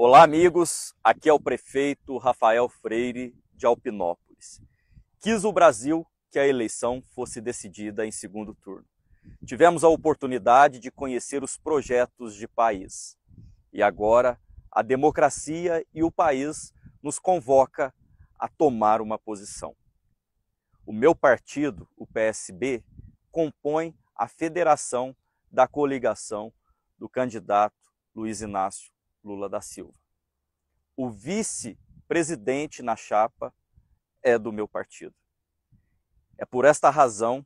Olá, amigos. Aqui é o prefeito Rafael Freire de Alpinópolis. Quis o Brasil que a eleição fosse decidida em segundo turno. Tivemos a oportunidade de conhecer os projetos de país. E agora a democracia e o país nos convoca a tomar uma posição. O meu partido, o PSB, compõe a federação da coligação do candidato Luiz Inácio Lula da Silva. O vice-presidente na chapa é do meu partido. É por esta razão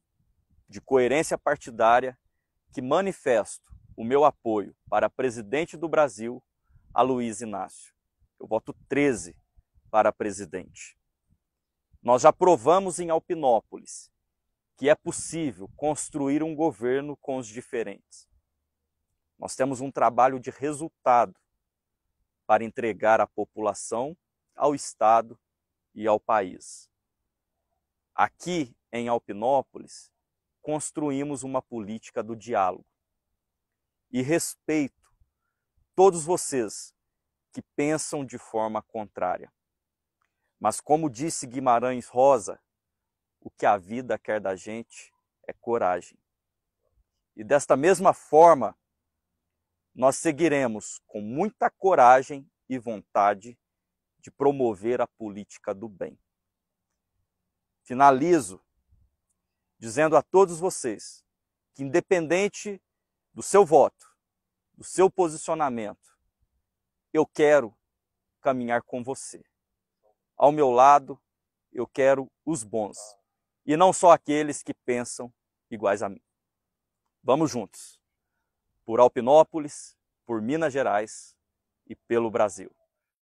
de coerência partidária que manifesto o meu apoio para presidente do Brasil, a Luiz Inácio. Eu voto 13 para presidente. Nós já provamos em Alpinópolis que é possível construir um governo com os diferentes. Nós temos um trabalho de resultado para entregar a população ao Estado e ao país. Aqui em Alpinópolis, construímos uma política do diálogo. E respeito todos vocês que pensam de forma contrária. Mas, como disse Guimarães Rosa, o que a vida quer da gente é coragem. E desta mesma forma, nós seguiremos com muita coragem e vontade de promover a política do bem. Finalizo dizendo a todos vocês que, independente do seu voto, do seu posicionamento, eu quero caminhar com você. Ao meu lado, eu quero os bons, e não só aqueles que pensam iguais a mim. Vamos juntos por Alpinópolis, por Minas Gerais e pelo Brasil.